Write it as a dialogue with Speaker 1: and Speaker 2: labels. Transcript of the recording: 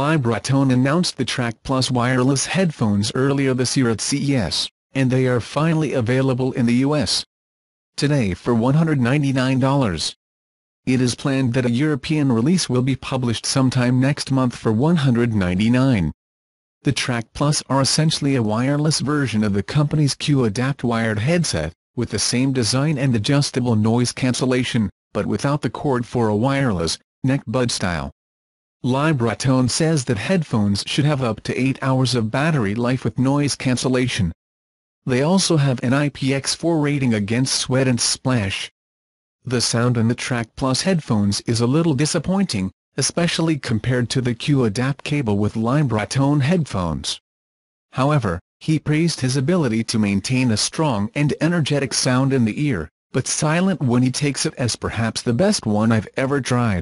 Speaker 1: Libratone announced the Track Plus wireless headphones earlier this year at CES, and they are finally available in the US. Today for $199. It is planned that a European release will be published sometime next month for $199. The Track Plus are essentially a wireless version of the company's Q-Adapt wired headset, with the same design and adjustable noise cancellation, but without the cord for a wireless, neckbud style. Libratone says that headphones should have up to 8 hours of battery life with noise cancellation. They also have an IPX4 rating against sweat and splash. The sound in the Track Plus headphones is a little disappointing, especially compared to the Q-Adapt cable with Libratone headphones. However, he praised his ability to maintain a strong and energetic sound in the ear, but silent when he takes it as perhaps the best one I've ever tried.